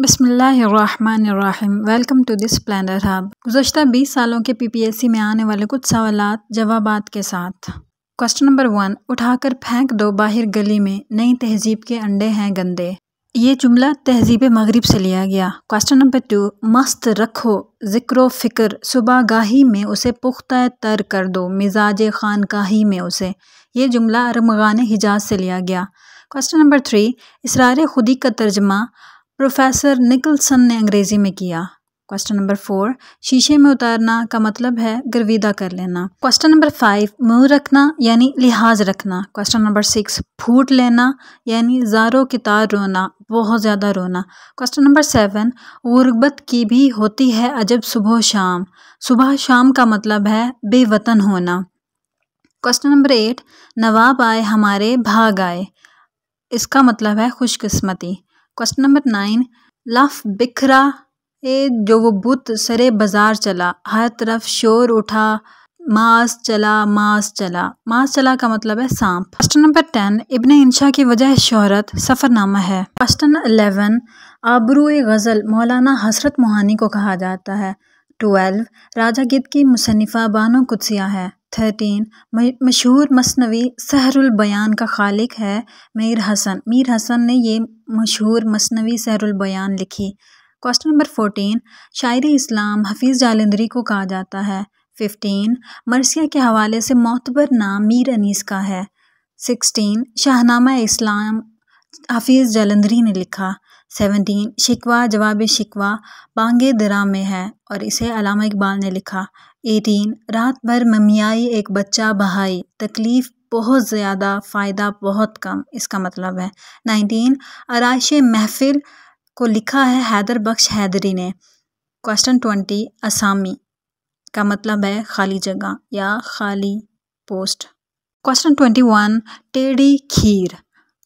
बसमिलीम welcome to this planner hub गुजशत 20 सालों के पीपीएससी में आने वाले कुछ सवाल जवाब के साथ क्वेश्चन नंबर वन उठाकर फेंक दो बाहर गली में नई तहजीब के अंडे हैं गंदे ये जुमला तहजीब मगरब से लिया गया क्वेश्चन नंबर टू मस्त रखो ज़िक्र फ़िक्र सुबह गाही में उसे पुख्ता तर कर दो मिजाज खानकाही में उसे ये जुमला रमगान हिजाज से लिया गया क्वेश्चन नंबर थ्री इसरार खुदी का तर्जमा प्रोफेसर निकलसन ने अंग्रेज़ी में किया क्वेश्चन नंबर फोर शीशे में उतारना का मतलब है गर्विदा कर लेना क्वेश्चन नंबर फाइव मुंह रखना यानी लिहाज रखना क्वेश्चन नंबर सिक्स फूट लेना यानी जारो की तार रोना बहुत ज़्यादा रोना क्वेश्चन नंबर सेवन गुर्बत की भी होती है अजब सुबह शाम सुबह शाम का मतलब है बेवतन होना क्वेश्चन नंबर एट नवाब आए हमारे भाग आए इसका मतलब है खुशकस्मती क्वेश्चन नंबर नाइन लफ बिखरा ए जो वो बुत सरे बाजार चला हर तरफ शोर उठा मास चला मास चला मास चला का मतलब है सांप question number ten Ibn Insha की वजह शहरत सफ़रनामा है क्वेश्चन अलेवन आबरू गज़ल मौलाना हसरत मोहानी को कहा जाता है ट्वेल्व राजा गिद की मुसनफ़ा बानो कुदसिया है थर्टीन मशहूर मसनवी सहरुल बयान का खालिक है मीर हसन मीर हसन ने ये मशहूर मसनवी सहरुल बयान लिखी क्वेश्चन नंबर फोर्टीन शायरी इस्लाम हफीज़ जालंदरी को कहा जाता है फिफ्टीन मरसिया के हवाले से मोतबर नाम मीर अनीस का है सिक्सटीन शाहनामा इस्लाम हाफिज़ जलंधरी ने लिखा सेवनटीन शिकवा जवाब शिकवा बांगे दरा में है और इसे अलामा इकबाल ने लिखा एटीन रात भर ममियाई एक बच्चा बहाई तकलीफ़ बहुत ज़्यादा फ़ायदा बहुत कम इसका मतलब है नाइनटीन आरइश महफिल को लिखा है हैदर बख्श हैदरी ने क्वेश्चन ट्वेंटी असामी का मतलब है खाली जगह या खाली पोस्ट क्वेश्चन ट्वेंटी वन टेढ़ी खीर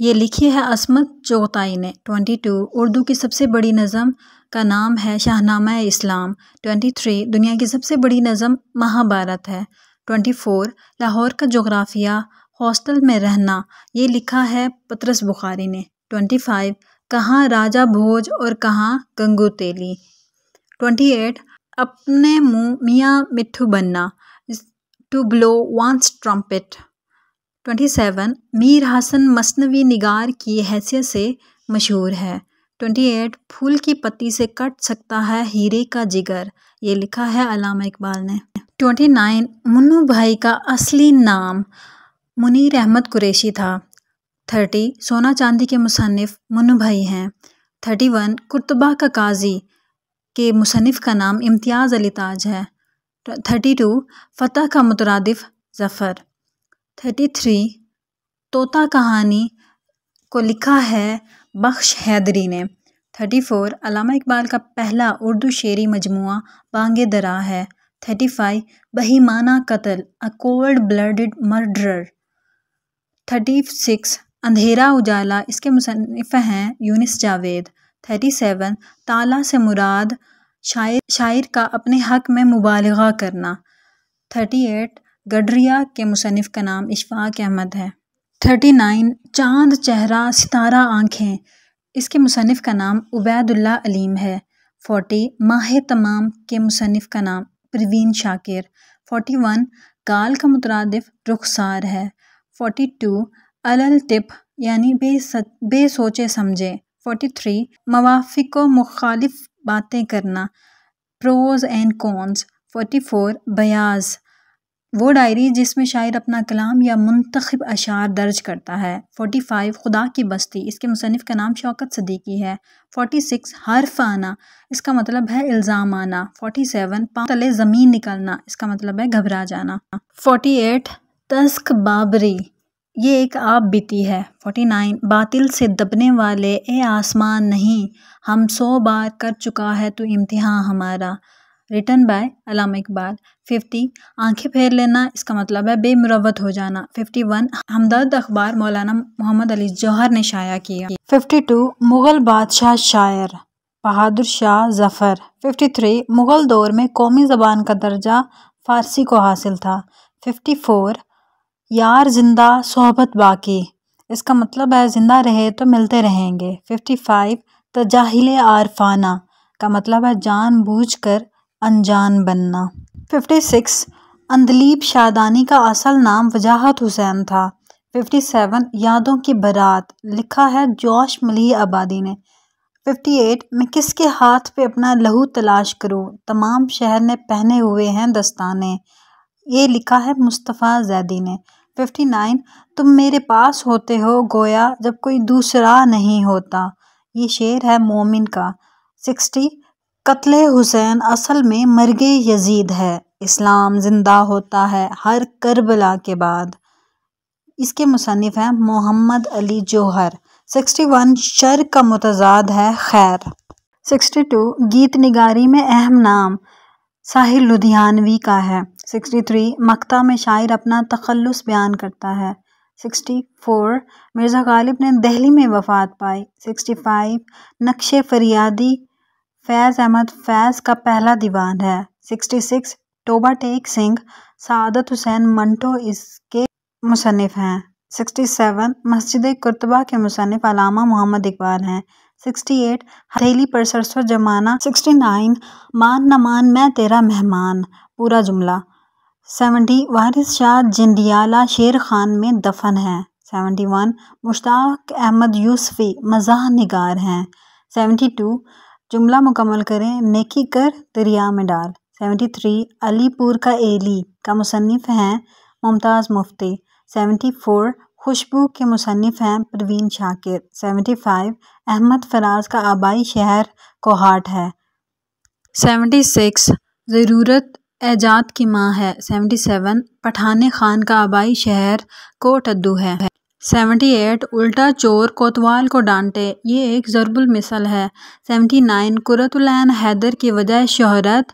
ये लिखी है असमत चौताई ने 22 उर्दू की सबसे बड़ी नज़म का नाम है शाहनामा इस्लाम 23 दुनिया की सबसे बड़ी नज़म महाभारत है 24 लाहौर का जोग्राफिया हॉस्टल में रहना ये लिखा है पतरस बुखारी ने 25 कहाँ राजा भोज और कहाँ गंगू तेली एट अपने मुँह मियाँ मिठू बनना to blow one's trumpet twenty seven Mir Hasan मसनवी निगार की हैसियत से मशहूर है ट्वेंटी एट फूल की पत्ती से कट सकता है हीरे का जिगर ये लिखा है अलामा इकबाल ने ट्वेंटी नाइन मुन्नू भाई का असली नाम मुनीर अहमद कुरैशी था थर्टी सोना चांदी के मुसनफ़ मुनु भाई हैं थर्टी वन कुतबा का काजी के मुसनफ़ का नाम इम्तियाज़ अली ताज है थर्टी टू फतेह का मुतरदफ़ ज़फ़र थर्टी थ्री तोता कहानी को लिखा है बख्श हैदरी ने थर्टी फ़ोर अलामा इकबाल का पहला उर्दू शेरी मजमु बांगे दरा है थर्टी फाइव बहीमाना कत्ल a cold blooded murderer thirty six अंधेरा उजाला इसके मुसनफ़ हैं यूनिस जावेद थर्टी सेवन ताला से मुराद शायर शायर का अपने हक में मुबालगा करना थर्टी एट गडरिया के मुसनफ़ का नाम इशफाक अहमद है थर्टी नाइन चाँद चेहरा सितारा आँखें इसके मुसनफ़ का नाम उबैदुल्ला अलीम है फोटी माह तमाम के मुसनफ़ का नाम प्रवीन शाकिर फोटी वन गाल का मुतरदफ रुखसार है फोटी टू अलल टिप यानी बे बेसोचे समझे फोटी थ्री मवाफिक मुखालिफ बातें करना pros and cons forty four बयाज वो डायरी जिसमें शायर अपना कलाम या मुंतखब अशार दर्ज करता है फोर्टी फाइव खुदा की बस्ती इसके मुसनफ़ का नाम शौकत सदीकी है फोर्टी सिक्स हर्फ आना इसका मतलब है इल्ज़ाम आना सेवन पाँव तले ज़मीन निकलना इसका मतलब है घबरा जाना एट तस्क बाबरी ये एक आप बीती है फोर्टी नाइन बातिल से दबने वाले ए आसमान नहीं हम सौ बार कर चुका है तो इम्तहा हमारा written by Allama Iqbal fifty आंखें फेर लेना इसका मतलब है बेमुरवत हो जाना फिफ्टी वन हमदर्द अखबार मौलाना मोहम्मद अली जौहर ने शाया किया फिफ्टी टू मुग़ल बादशाह शायर बहादुर शाह जफ़र फिफ्टी थ्री मुग़ल दौर में कौमी ज़बान का दर्जा फ़ारसी को हासिल था फिफ्टी फोर यार जिंदा सोहबत बाकी इसका मतलब है ज़िंदा रहे तो मिलते रहेंगे फिफ्टी फाइव तजाहिल आरफाना का मतलब है जान बूझ कर अनजान बनना 56 अंदलीब शादानी का असल नाम वजाहत हुसैन था 57 यादों की बरात लिखा है जोश मलिह आबादी ने 58 मैं किसके हाथ पे अपना लहू तलाश करूं तमाम शहर ने पहने हुए हैं दस्ताने ये लिखा है मुस्तफ़ा जैदी ने 59 तुम मेरे पास होते हो गोया जब कोई दूसरा नहीं होता ये शेर है मोमिन का 60 कत्ल हुसैन असल में मरगे यजीद है इस्लाम ज़िंदा होता है हर करबला के बाद इसके मुसनफ़ हैं मोहम्मद अली जौहर सिक्सटी वन शर का मतजाद है खैर सिक्सटी टू गीत निगारी में अहम नाम साहिर लुधियानवी का है सिक्सटी थ्री मकता में शायर अपना तखलस बयान करता है सिक्सटी फोर मिर्ज़ा गालिब ने दहली में वफ़ात पाई सिक्सटी फाइव नक्श फरियादी फैज़ अहमद फैज़ का पहला दीवान है 66 टोबा टेक सिंह सदत हुसैन मंटो इसके मुसनफ़ हैं 67 मस्जिद कुरतबा के मुसनफ़ अलामा मोहम्मद इकबाल हैं 68 हथेली पर सरसो जमाना 69 मान न मान मैं तेरा मेहमान पूरा जुमला 70 वारिस शाह जिंडियाला शेर खान में दफन सेवनटी 71 मुश्ताक अहमद यूसफ़ी मज़ाह निगार हैं 72 जुमला मुकम्मल करें नेकी कर दरिया में डाल सेवेंटी थ्री अलीपुर का एली का मुसनफ़ हैं मुमताज़ मुफ्ती सेवेंटी फ़ोर खुशबू के मुसनफ़ हैं प्रवीन शाकिर सेवेंटी फ़ाइव अहमद फराज का आबाई शहर कोहाट है सेवेंटी सिक्स ज़रूरत एजाद की माँ है सेवेंटी सेवन पठान खान का आबाई शहर कोटद्दू है सेवेंटी एट उल्टा चोर कोतवाल को डांटे ये एक ज़रबुल मिसल है सेवेंटी नाइन कुरतुलैन हैदर की वजह शहरत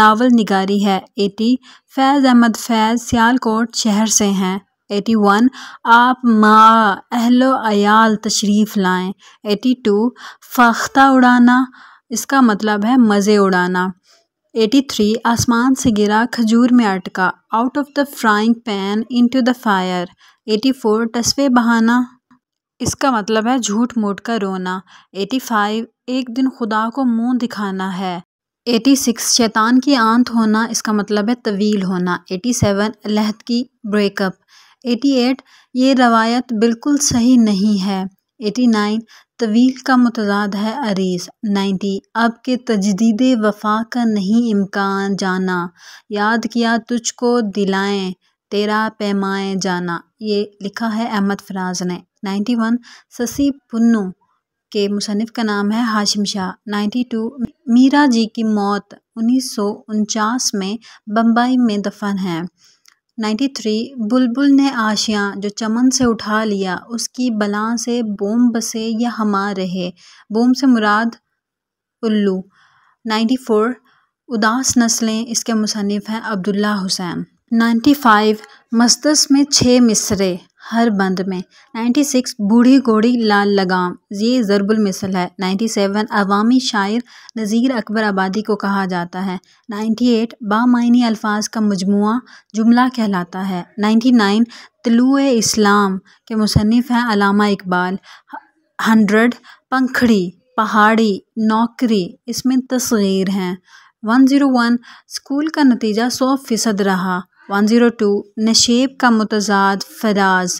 नावल निगारी है एटी फैज़ अहमद फैज़ सियालकोट शहर से हैं एटी वन आप माँ अहलो अयाल तशरीफ़ लाएं एटी टू फ़ख्ता उड़ाना इसका मतलब है मज़े उड़ाना 83 आसमान से गिरा खजूर में अटका out of the frying pan into the fire 84 टसवे बहाना इसका मतलब है झूठ मूठ का रोना 85 एक दिन खुदा को मुंह दिखाना है 86 शैतान की आंत होना इसका मतलब है तवील होना 87 लहद की ब्रेकअप 88 ये रवायत बिल्कुल सही नहीं है एटी नाइन तवील का मतदाद है अरीस नाइन्टी अब के तजदीद वफा का नहीं इम्कान जाना याद किया तुझको दिलाएं तेरा पैमाए जाना ये लिखा है अहमद फराज ने नाइन्टी वन ससी पुन्नू के मुसनफ़ का नाम है हाशिम शाह नाइन्टी टू मीरा जी की मौत उन्नीस सौ उनचास में बम्बई में दफन है 93 बुलबुल ने आशियाँ जो चमन से उठा लिया उसकी बलां से बोम बसे या हमार रहे बोम से मुराद उल्लू 94 उदास नस्लें इसके मुसनफ़ हैं अब्दुल्ला हुसैन 95 फाइव में छः मिसरे हर बंद में 96 बूढ़ी घोड़ी लाल लगाम ये ज़रबुल मिसल है 97 अवामी शायर नज़ीर अकबर आबादी को कहा जाता है 98 बामायनी अल्फाज का मजमु जुमला कहलाता है 99 तलु इस्लाम के मुसनफ़ हैं अलामा इकबाल हंड्रेड पंखड़ी पहाड़ी नौकरी इसमें तस्गीर हैं 101 स्कूल का नतीजा सौ फ़ीसद रहा 102 नशेब का मुतजाद फराज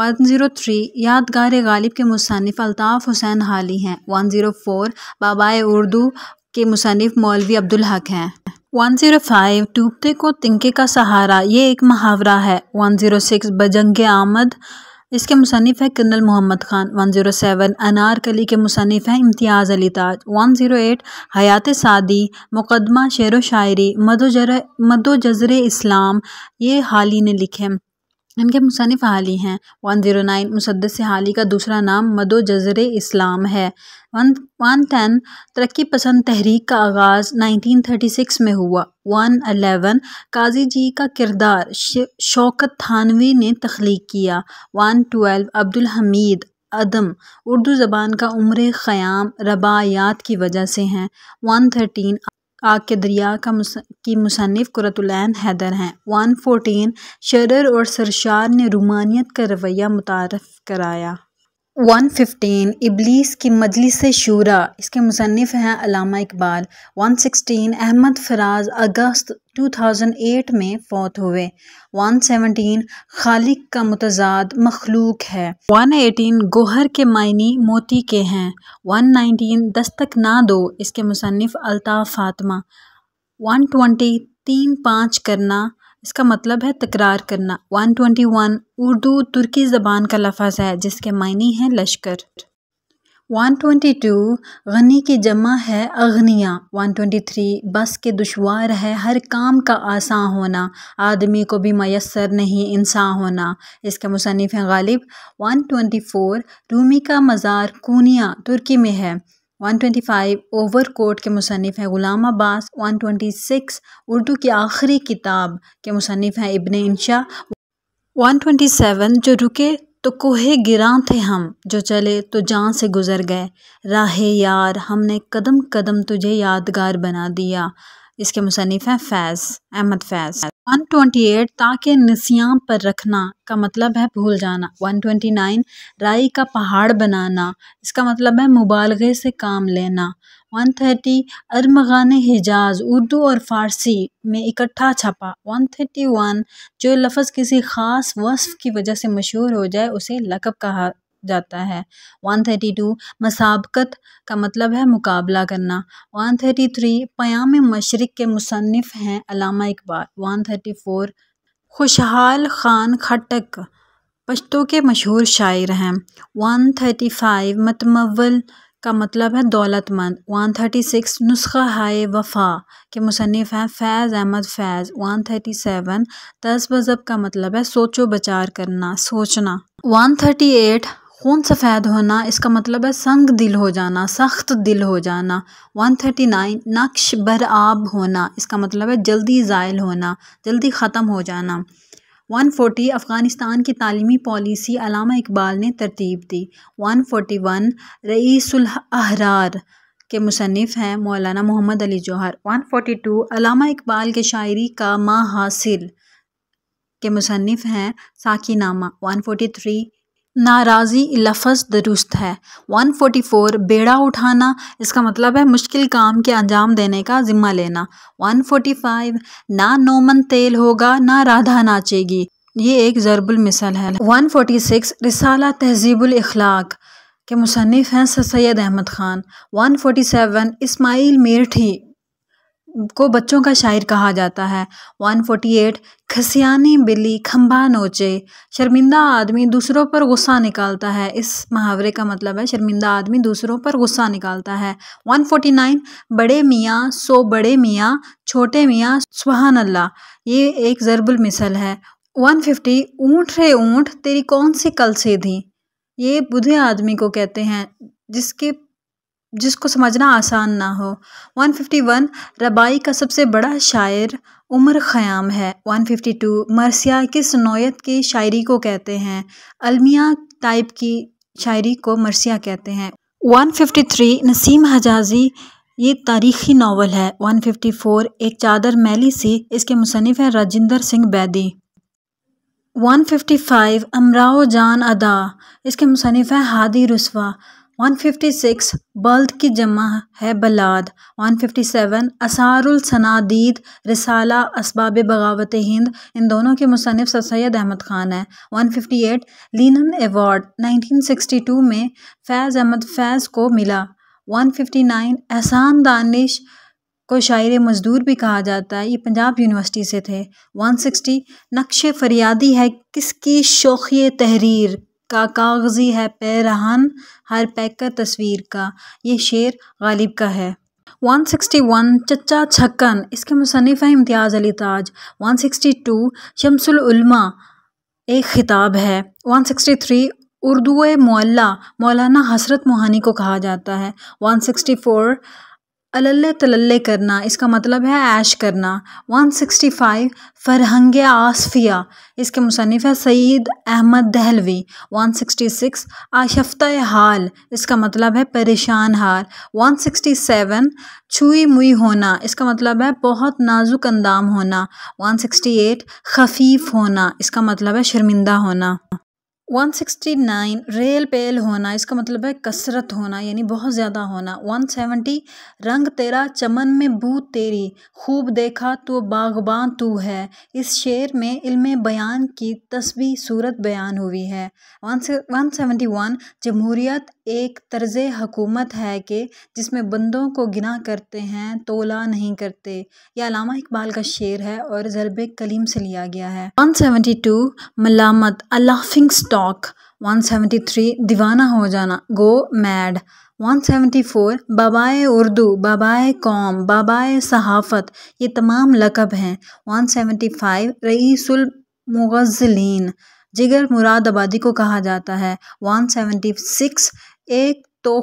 103 यादगार गालिब के मुसनफ़ अलताफ़ हुसैन हाली हैं 104 बाबाए उर्दू के मुसनफ़ मौलवी अब्दुल हक हैं 105 टूबते को तिनके का सहारा ये एक मुहावरा है 106 बजंग आमद इसके मुसनफ़ हैं colonel Mohammad Khan one zero seven Anarkali के मुसनफ़ हैं Imtiaz Ali Taj one zero eight Hayat Saadi मुकदमा शेर व शायरी मदो जर मदो जज़र इस्लाम ये हाल ही ने लिखे इनके मुसनफ़ हाली हैं वन ज़ीरो नाइन मुसदस हाली का दूसरा नाम मदो जज़र इस्लाम है वन वन टेन तरक्की पसंद तहरीक का आगाज़ नाइनटीन थर्टी सिक्स में हुआ वन अलेवन काजी जी का किरदार शौकत थानवी ने तख्लीक किया वन ट्वेल्व अब्दुल हमीद अदम उर्दू ज़बान का उम्र ख़याम रबायात की वजह से हैं वन थर्टीन आग के दरिया का मुस की मुसनफ़ कुरतुलैन हैदर हैं वन फोटीन शरर और सरशार ने रुमानियत का रवैया मुतारफ़ कराया वन फिफ्टीन इबलीस की मजलिस शूरा इसके मुसनफ़ हैं अलामा इकबाल वन सिक्सटीन अहमद फराज अगस्त टू थाउजेंड एट में फौत हुए वन सेवनटीन खालिक का मतजाद मखलूक है वन एटीन गोहर के मायने मोती के हैं वन नाइनटीन दस्तक ना दो इसके मुसनफ़ अलताफ़ फातमा वन ट्वेंटी तीन पाँच करना इसका मतलब है तकरार करना 121 उर्दू तुर्की ज़बान का लफज है जिसके मायने हैं लश्कर 122 गनी की जमा है अग्निया 123 बस के दुशवार है हर काम का आसान होना आदमी को भी मैसर नहीं इंसान होना इसका मुसनफ़ हैं गालिब 124 रूमी का मज़ार कूनिया तुर्की में है 125 ओवर कोट के मुसनफ़ हैं ग़ुलाम अब्बास 126 उर्दू की आखिरी किताब के मुसनफ़ हैं इबन इंशा 127 जो रुके तो कोहे गिरा थे हम जो चले तो जान से गुज़र गए राह यार हमने कदम कदम तुझे यादगार बना दिया इसके मुसनफ़ हैं फैज़ अहमद फैज़ 128 ताकि नसियाम पर रखना का मतलब है भूल जाना 129 राई का पहाड़ बनाना इसका मतलब है मुबालगे से काम लेना 130 अरमगान हिजाज उर्दू और फारसी में इकट्ठा छपा 131 जो लफ्ज़ किसी ख़ास वस्फ की वजह से मशहूर हो जाए उसे लकब कहा जाता है वन थर्टी टू मसाबक़त का मतलब है मुकाबला करना one thirty three Payam Mashriq के मुसनफ़ हैं Allama Iqbal one thirty four Khushal Khan खटक पश्तों के मशहूर शायर हैं वन थर्टी फाइव मतमवल का मतलब है दौलतमंद वन थर्टी सिक्स नुस्खा हाय वफ़ा के मुसनफ़ हैं Faiz Ahmad Faiz one thirty seven तस का मतलब है सोचो बचार करना सोचना वन थर्टी एट खून सफ़ेद होना इसका मतलब है संग दिल हो जाना सख्त दिल हो जाना 139 नक्श बरआब होना इसका मतलब है जल्दी ज़ायल होना जल्दी ख़त्म हो जाना 140 अफ़गानिस्तान की तालीमी पॉलिसी अलामा इकबाल ने तरतीब दी 141 वन अहरार के मुसनफ़ हैं मौलाना मोहम्मद अली जौहर 142 अलामा इकबाल के शायरी का माह हासिल के मुसनफ़ हैं साकी फोटी 143 नाराज़ी लफज दुरुस्त है 144 बेड़ा उठाना इसका मतलब है मुश्किल काम के अंजाम देने का ज़िम्मा लेना 145 ना नोमन तेल होगा ना राधा नाचेगी ये एक ज़रबुल मिसल है 146 रिसाला तहजीबुल इखलाक के मुसनफ़ हैं सर सैद अहमद ख़ान 147 इस्माइल मेरठी को बच्चों का शायर कहा जाता है 148 खसियानी बिल्ली खम्बा नोचे शर्मिंदा आदमी दूसरों पर गुस्सा निकालता है इस मुहावरे का मतलब है शर्मिंदा आदमी दूसरों पर गुस्सा निकालता है 149 बड़े मियाँ सो बड़े मियाँ छोटे मियाँ सुहान अल्लाह ये एक ज़रबुल मिसल है 150 ऊँट रे ऊँट तेरी कौन सी कल से थी ये बुधे आदमी को कहते हैं जिसके जिसको समझना आसान ना हो 151 रबाई का सबसे बड़ा शायर उमर ख़याम है 152 मरसिया किस नौयत की शायरी को कहते हैं अलमिया टाइप की शायरी को मरसिया कहते हैं 153 नसीम हजाजी ये तारीखी नावल है 154 एक चादर मैली सी इसके मुसनफ़ हैं राजिंदर सिंह बैदी 155 अमराओ जान अदा इसके मुसनफ़ हैं हादी रसवा 156 बल्द की जमा है बलाद 157 असारुल सनादीद रिसाला इसबाब बगावत हिंद इन दोनों के मुसनफ़ सर सैद अहमद ख़ान हैं 158 लीनन सिक्सटी 1962 में फैज़ अहमद फैज़ को मिला 159 एहसान दानिश को शायर मजदूर भी कहा जाता है ये पंजाब यूनिवर्सिटी से थे 160 नक्श फरियादी है किसकी शोखी तहरीर का कागजी है पैरहन हर का तस्वीर का ये शेर गालिब का है 161 चचा छक्कन इसके मुसनफ़ हैं इम्तियाज़ अली ताज 162 टू उलमा एक ख़िताब है 163 उर्दू मोल्ला मौलाना हसरत मोहानी को कहा जाता है 164 अल्ल तलल्ले करना इसका मतलब है ऐश करना 165 फरहंग आसफिया इसके मुसनफ़ है सईद अहमद दहलवी 166 आशफ्ता हाल इसका मतलब है परेशान हाल 167 छुई मुई होना इसका मतलब है बहुत नाजुक अंदाम होना 168 खफीफ होना इसका मतलब है शर्मिंदा होना 169 रेल पेल होना इसका मतलब है कसरत होना यानी बहुत ज़्यादा होना 170 रंग तेरा चमन में बू तेरी खूब देखा तो बागबान तू है इस शेर में इल्म बयान की तस्वीर सूरत बयान हुई है 171 जमहूरियत एक तर्ज हकूमत है कि जिसमें बंदों को गिना करते हैं तोला नहीं करते यह अलामा इकबाल का शेर है और जरब कलीम से लिया गया है 172 मलामत अलाफिंग लाफिंग स्टॉक टॉक 173 दीवाना हो जाना गो मैड 174 बाबाए उर्दू बाबाए कौम बाबाए सहाफ़त ये तमाम लकब हैं 175 रईसुल मुगज़लिन जिगर मुरादाबादी को कहा जाता है 176 एक तो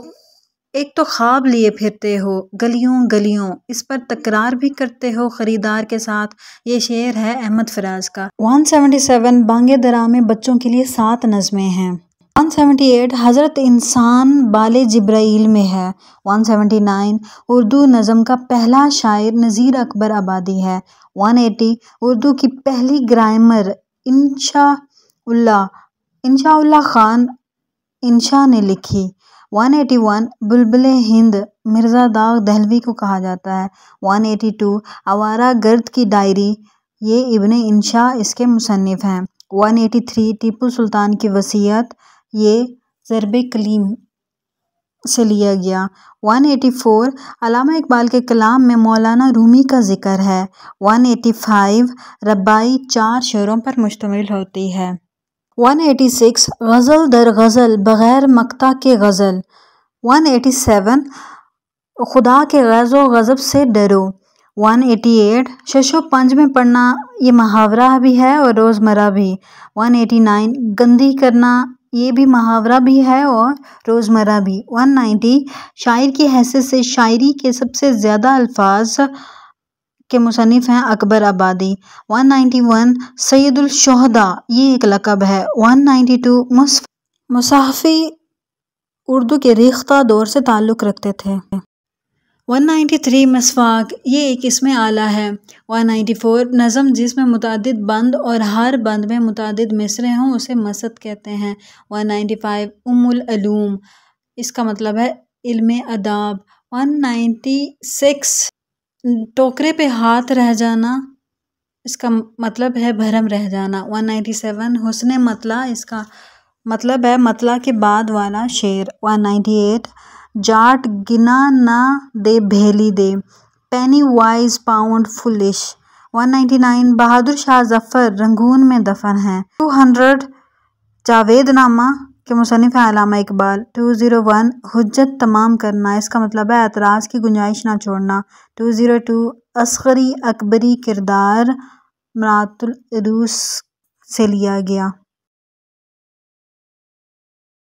एक तो ख्वाब लिए फिरते हो गलियों गलियों इस पर तकरार भी करते हो ख़रीदार के साथ ये शेर है अहमद फराज का 177 बांगे दरा में बच्चों के लिए सात नज़में हैं 178 हज़रत इंसान बाल जब्राइल में है 179 उर्दू नज़म का पहला शायर नज़ीर अकबर आबादी है 180 उर्दू की पहली ग्रामर इनशा इनशाला खान इंशा ने लिखी 181 बुलबुल हिंद मिर्ज़ा दाग दहलवी को कहा जाता है 182 आवारा गर्द की डायरी ये इबन इंशा इसके मुसनफ़ हैं 183 टीपू सुल्तान की वसीयत ये ज़रब कलीम से लिया गया 184 अलामा इकबाल के कलाम में मौलाना रूमी का जिक्र है 185 रबाई चार शेरों पर मुश्तमिल होती है 186 गज़ल दर गज़ल बग़ैर मकता के गज़ल 187 खुदा के गज़ो गज़ब से डरो 188 शशो पंज में पढ़ना ये मुहावरा भी है और रोज़मर्रा भी 189 गंदी करना ये भी मुहावरा भी है और रोज़मर्रा भी 190 शायर की हैसियत से शायरी के सबसे ज़्यादा अल्फाज के मुसनफ़ हैं अकबर आबादी 191 वन सैदुलशहदा ये एक लकब है 192 मुसफ मुसाफ़ी उर्दू के रीख्ता दौर से ताल्लुक़ रखते थे 193 मसवाक ये एक इसमें आला है 194 नज़म जिसमें मुतद बंद और हर बंद में मुतद मिसरे हों उसे मसद कहते हैं 195 उमुल अलूम इसका मतलब है इल्म अदाब 196 टोकरे पे हाथ रह जाना इसका मतलब है भरम रह जाना 197 हुसन मतला इसका मतलब है मतला के बाद वाला शेर 198 जाट गिना ना दे भेली दे penny wise pound foolish 199 Bahadur Shah Zafar Rangoon में दफन है 200 जावेद नामा के मुसनफ़ Allama Iqbal two zero one हजत तमाम करना इसका मतलब है एतराज़ की गुंजाइश ना छोड़ना two zero two Asghari Akbari Miratul Uroos मरातुलरूस से लिया गया